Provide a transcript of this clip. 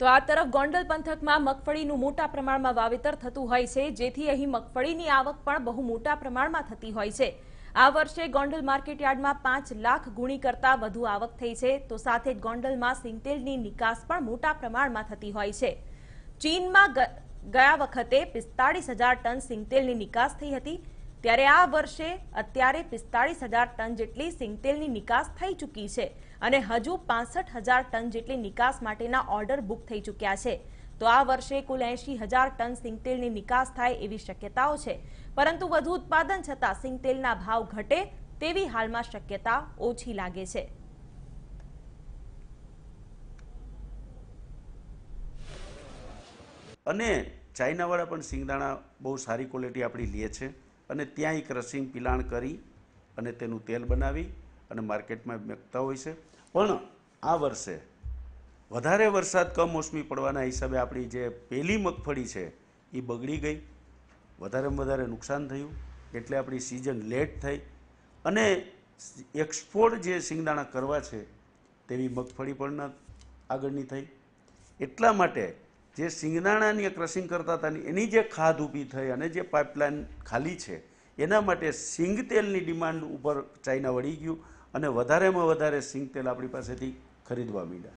તો આ તરફ ગોંડલ પંથકમાં મગફળીનું મોટા પ્રમાણમાં વાવેતર થતું હોય છે જેથી અહીં મગફળીની આવક પણ બહુ મોટા પ્રમાણમાં થતી હોય છે આ વર્ષે ગોંડલ માર્કેટયાર્ડમાં પાંચ લાખ ગુણી કરતાં વધુ આવક થઈ છે તો સાથે જ ગોંડલમાં સિંગતેલની નિકાસ પણ મોટા પ્રમાણમાં થતી હોય છે ચીનમાં ગયા વખતે પિસ્તાળીસ હજાર ટન સિંગતેલની નિકાસ થઈ હતી ત્યારે આ વર્ષે અત્યારે પિસ્તાળીસ હજાર ટન જેટલી સિંગતેલની નિકાસ થઈ ચૂકી છે અને હજુ પાસઠ હજાર ટન જેટલી નિકાસ માટેના ઓર્ડર બુક થઈ ચૂક્યા છે તો આ વર્ષે કુલ એંશી હજાર ટન સિંગતેલની નિકાસ થાય એવી શક્યતાઓ છે પરંતુ વધુ ઉત્પાદન છતાં સિંગતેલના ભાવ ઘટે તેવી હાલમાં શક્યતા ઓછી લાગે છે અને ચાઇનાવાળા પણ સિંગદાણા બહુ સારી ક્વોલિટી આપણી લે છે અને ત્યાં એક રસીંગ પિલાણ કરી અને તેનું તેલ બનાવી અને માર્કેટમાં મેકતા હોય છે પણ આ વર્ષે વધારે વરસાદ કમોસમી પડવાના હિસાબે આપણી જે પહેલી મગફળી છે એ બગડી ગઈ વધારેમાં વધારે નુકસાન થયું એટલે આપણી સિઝન લેટ થઈ અને એક્સપોર્ટ જે સિંગદાણા કરવા છે તેવી મગફળી પણ આગળની થઈ એટલા માટે જે સિંગદાણાની ક્રશિંગ કરતા હતા એની જે ખાધ ઊભી થઈ અને જે પાઇપલાઇન ખાલી છે એના માટે સિંગ તેલની ડિમાન્ડ ઉપર ચાઇના વળી ગયું અને વધારેમાં વધારે સિંગ તેલ આપણી પાસેથી ખરીદવા માંડ્યા